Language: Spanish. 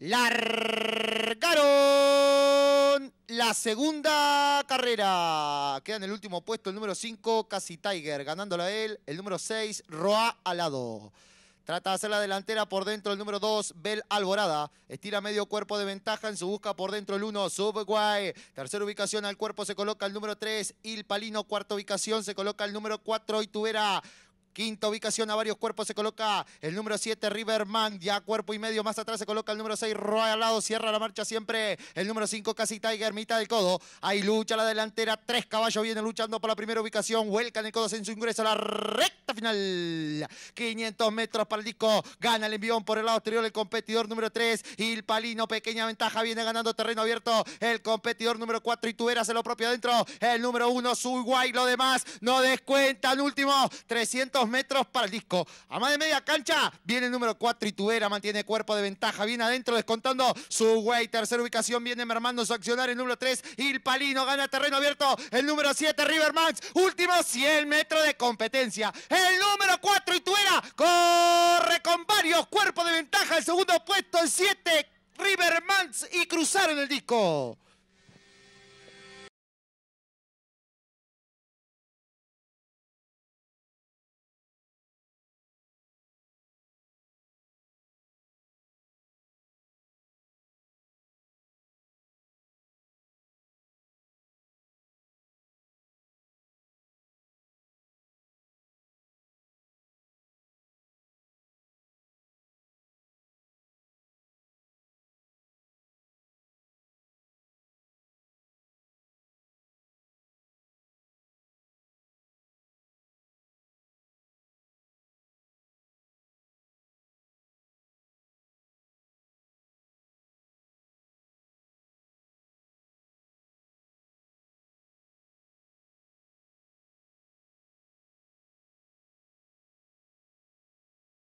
Largaron la segunda carrera. Queda en el último puesto el número 5, Casi Tiger, ganándola él. El número 6, Roa Alado. Trata de hacer la delantera por dentro el número 2, Bel Alborada. Estira medio cuerpo de ventaja en su busca por dentro el 1, Subway. Tercera ubicación al cuerpo se coloca el número 3, Il Palino. Cuarta ubicación se coloca el número 4, Itubera. Quinta ubicación a varios cuerpos se coloca el número 7 Riverman, ya cuerpo y medio más atrás se coloca el número 6 Royalado. al lado, cierra la marcha siempre el número 5 Casi Tiger, mitad del codo, ahí lucha la delantera, tres caballos vienen luchando por la primera ubicación, en el codo en su ingreso a la recta final, 500 metros para el disco, gana el envión por el lado exterior el competidor número 3, Palino pequeña ventaja, viene ganando terreno abierto el competidor número 4 Itubera se lo propio adentro, el número 1 Suguay, lo demás no descuentan, último 300 metros para el disco. A más de media cancha viene el número 4 Ituera, mantiene cuerpo de ventaja, viene adentro descontando su güey. Tercera ubicación viene mermando su accionar el número 3 palino gana terreno abierto el número 7 Rivermans. último 100 metros de competencia. El número 4 Ituera corre con varios cuerpos de ventaja. El segundo puesto el 7 Rivermans y cruzaron el disco.